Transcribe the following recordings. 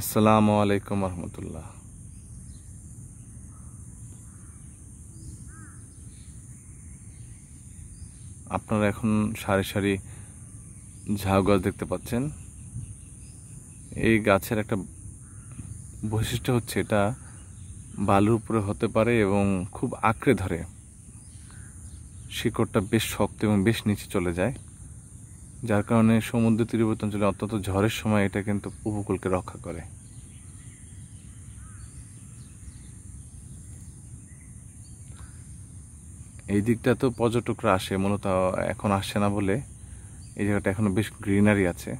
আসসালামু আলাইকুম রহমতুল্লাহ আপনারা এখন সারি সারি ঝাউ গাছ দেখতে পাচ্ছেন এই গাছের একটা বৈশিষ্ট্য হচ্ছে এটা বালুর উপরে হতে পারে এবং খুব আঁকড়ে ধরে শিকড়টা বেশ শক্ত এবং বেশ নিচে চলে যায় যার কারণে সমুদ্র তীরবর্তী অঞ্চলে অত্যন্ত ঝড়ের সময় এটা কিন্তু উপকূলকে রক্ষা করে এই দিকটা তো পর্যটকরা আসে মূলত এখন আসছে না বলে এই জায়গাটা এখনো বেশ গ্রিনারি আছে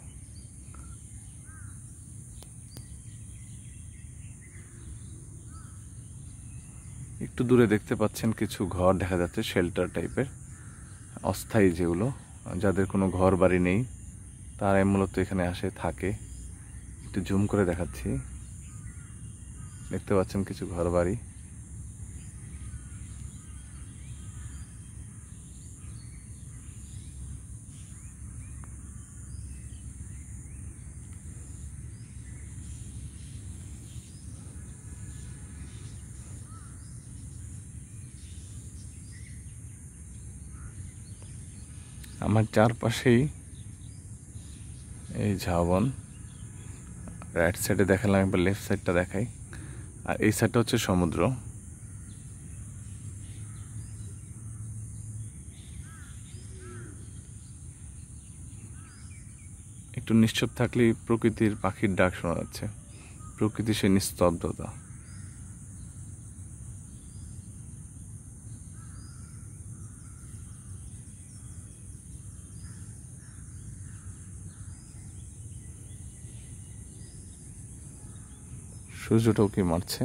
একটু দূরে দেখতে পাচ্ছেন কিছু ঘর দেখা যাচ্ছে শেল্টার টাইপের অস্থায়ী যেগুলো যাদের কোনো ঘর বাড়ি নেই তারাই মূলত এখানে আসে থাকে একটু জুম করে দেখাচ্ছি দেখতে পাচ্ছেন কিছু ঘর বাড়ি আমার চারপাশেই এই ঝাবন রাইট সাইডে দেখালাম একবার লেফট সাইডটা দেখাই আর এই সাইডটা হচ্ছে সমুদ্র একটু নিশ্চুপ থাকলেই প্রকৃতির পাখির ডাক শোনা যাচ্ছে প্রকৃতি সেই নিস্তব্ধতা সূর্যটাও কি মারছে